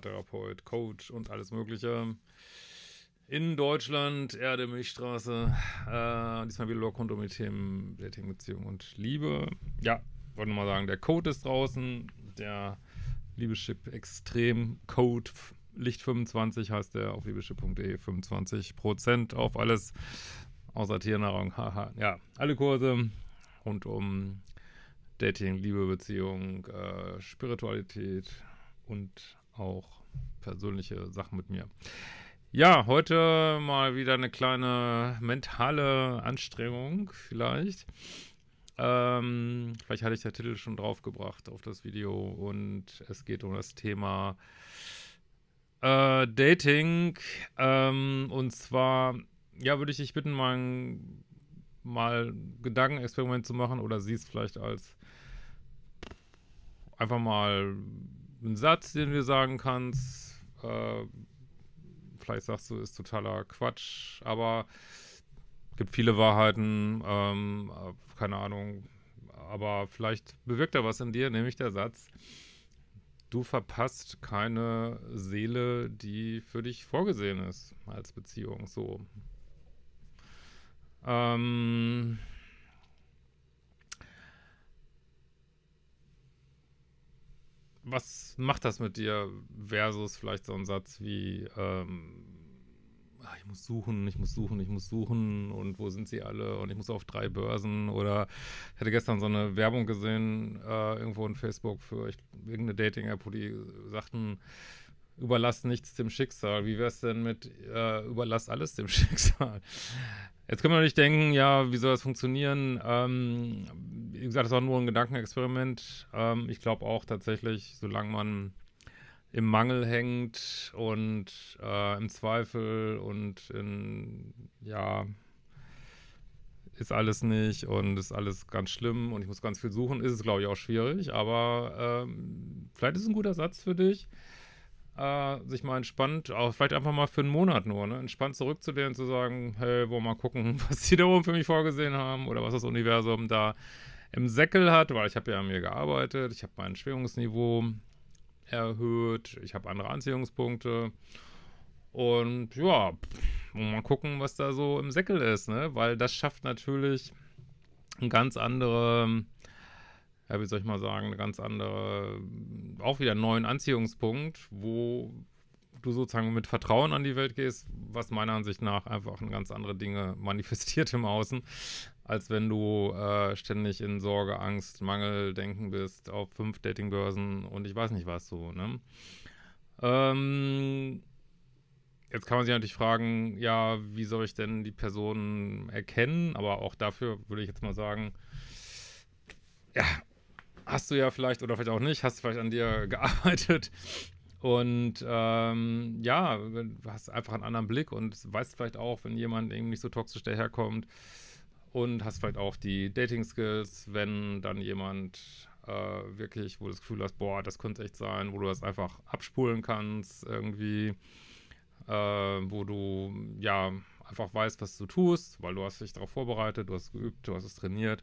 Paartherapeut, Coach und alles Mögliche. In Deutschland, Erde, Milchstraße. Äh, diesmal wieder Lorkonto mit Themen Dating, Beziehung und Liebe. Ja, wollte nochmal sagen, der Code ist draußen. Der Liebeschip Extrem Code Licht25 heißt der auf liebeschip.de. 25% auf alles außer Tiernahrung. Haha. ja, alle Kurse rund um Dating, Liebe, Beziehung, äh, Spiritualität und auch persönliche Sachen mit mir. Ja, heute mal wieder eine kleine mentale Anstrengung vielleicht. Ähm, vielleicht hatte ich der Titel schon draufgebracht auf das Video und es geht um das Thema äh, Dating. Ähm, und zwar, ja, würde ich dich bitten, mal ein, mal ein Gedankenexperiment zu machen oder siehst vielleicht als einfach mal einen Satz, den wir sagen kannst. Äh, vielleicht sagst du, ist totaler Quatsch, aber es gibt viele Wahrheiten, ähm, äh, keine Ahnung, aber vielleicht bewirkt er was in dir, nämlich der Satz, du verpasst keine Seele, die für dich vorgesehen ist als Beziehung, so. Ähm, was macht das mit dir versus vielleicht so ein Satz wie ähm, ah, ich muss suchen, ich muss suchen, ich muss suchen und wo sind sie alle und ich muss auf drei Börsen oder ich hatte gestern so eine Werbung gesehen äh, irgendwo in Facebook für ich, irgendeine Dating-App, wo die sagten, überlass nichts dem Schicksal. Wie wäre es denn mit äh, überlass alles dem Schicksal? Jetzt können wir natürlich denken, ja, wie soll das funktionieren? Ähm, wie gesagt, das war nur ein Gedankenexperiment. Ähm, ich glaube auch tatsächlich, solange man im Mangel hängt und äh, im Zweifel und in, ja, ist alles nicht und ist alles ganz schlimm und ich muss ganz viel suchen, ist es, glaube ich, auch schwierig. Aber ähm, vielleicht ist es ein guter Satz für dich äh, sich mal entspannt, auch vielleicht einfach mal für einen Monat nur, ne, entspannt zurückzulehnen, zu sagen, hey, wollen wir mal gucken, was die da oben für mich vorgesehen haben oder was das Universum da im Säckel hat, weil ich habe ja an mir gearbeitet, ich habe mein Schwingungsniveau erhöht, ich habe andere Anziehungspunkte und ja, mal gucken, was da so im Säckel ist, ne, weil das schafft natürlich eine ganz andere wie soll ich mal sagen, eine ganz andere, auch wieder einen neuen Anziehungspunkt, wo du sozusagen mit Vertrauen an die Welt gehst, was meiner Ansicht nach einfach eine ganz andere Dinge manifestiert im Außen, als wenn du äh, ständig in Sorge, Angst, Mangel denken bist auf fünf Datingbörsen und ich weiß nicht was so, ne? Ähm, jetzt kann man sich natürlich fragen, ja, wie soll ich denn die Person erkennen? Aber auch dafür würde ich jetzt mal sagen, ja, hast du ja vielleicht oder vielleicht auch nicht, hast vielleicht an dir gearbeitet und ähm, ja, hast einfach einen anderen Blick und weißt vielleicht auch, wenn jemand eben nicht so toxisch daherkommt und hast vielleicht auch die Dating-Skills, wenn dann jemand äh, wirklich, wo du das Gefühl hast, boah, das könnte echt sein, wo du das einfach abspulen kannst irgendwie, äh, wo du ja einfach weißt, was du tust, weil du hast dich darauf vorbereitet, du hast geübt, du hast es trainiert.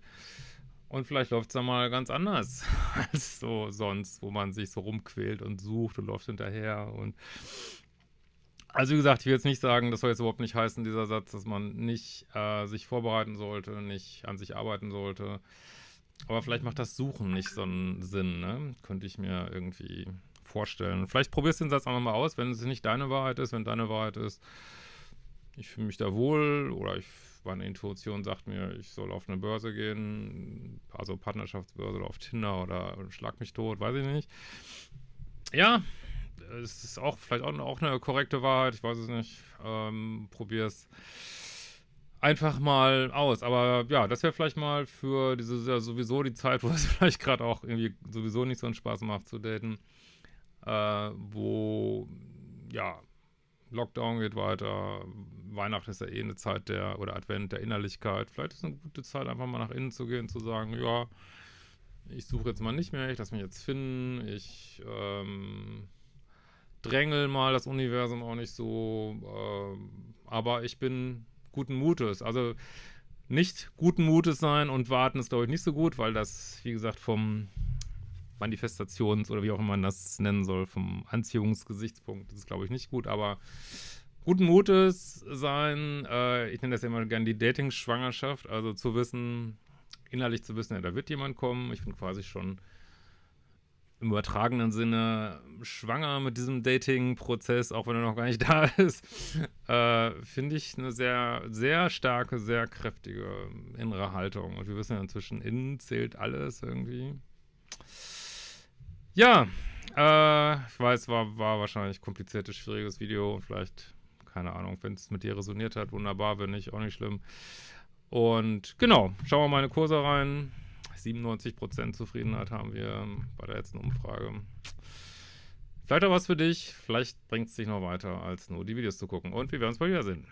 Und vielleicht läuft es dann mal ganz anders als so sonst, wo man sich so rumquält und sucht und läuft hinterher. Und also wie gesagt, ich will jetzt nicht sagen, das soll jetzt überhaupt nicht heißen, dieser Satz, dass man nicht äh, sich vorbereiten sollte, nicht an sich arbeiten sollte. Aber vielleicht macht das Suchen nicht so einen Sinn, ne? Könnte ich mir irgendwie vorstellen. Vielleicht probierst du den Satz einfach mal aus, wenn es nicht deine Wahrheit ist, wenn deine Wahrheit ist ich fühle mich da wohl oder ich, meine Intuition sagt mir, ich soll auf eine Börse gehen, also Partnerschaftsbörse oder auf Tinder oder schlag mich tot, weiß ich nicht. Ja, es ist auch vielleicht auch, auch eine korrekte Wahrheit, ich weiß es nicht. Ähm, es einfach mal aus. Aber ja, das wäre vielleicht mal für diese ja, sowieso die Zeit, wo es vielleicht gerade auch irgendwie sowieso nicht so einen Spaß macht zu daten, äh, wo ja Lockdown geht weiter, Weihnachten ist ja eh eine Zeit der, oder Advent der Innerlichkeit. Vielleicht ist eine gute Zeit, einfach mal nach innen zu gehen, zu sagen, ja, ich suche jetzt mal nicht mehr, ich lasse mich jetzt finden, ich ähm, drängel mal das Universum auch nicht so, äh, aber ich bin guten Mutes. Also nicht guten Mutes sein und warten ist, glaube ich, nicht so gut, weil das, wie gesagt, vom Manifestations- oder wie auch immer man das nennen soll, vom Anziehungsgesichtspunkt. Das ist, glaube ich, nicht gut, aber guten Mutes sein, äh, ich nenne das ja immer gerne die Dating-Schwangerschaft, also zu wissen, innerlich zu wissen, ja, da wird jemand kommen. Ich bin quasi schon im übertragenen Sinne schwanger mit diesem Dating-Prozess, auch wenn er noch gar nicht da ist, äh, finde ich eine sehr, sehr starke, sehr kräftige innere Haltung. Und wir wissen ja inzwischen, innen zählt alles irgendwie. Ja, äh, ich weiß, war, war wahrscheinlich kompliziertes, schwieriges Video und vielleicht, keine Ahnung, wenn es mit dir resoniert hat, wunderbar, wenn nicht, auch nicht schlimm. Und genau, schauen wir mal meine Kurse rein. 97% Zufriedenheit haben wir ähm, bei der letzten Umfrage. Vielleicht auch was für dich, vielleicht bringt es dich noch weiter, als nur die Videos zu gucken. Und wir werden uns bald wiedersehen.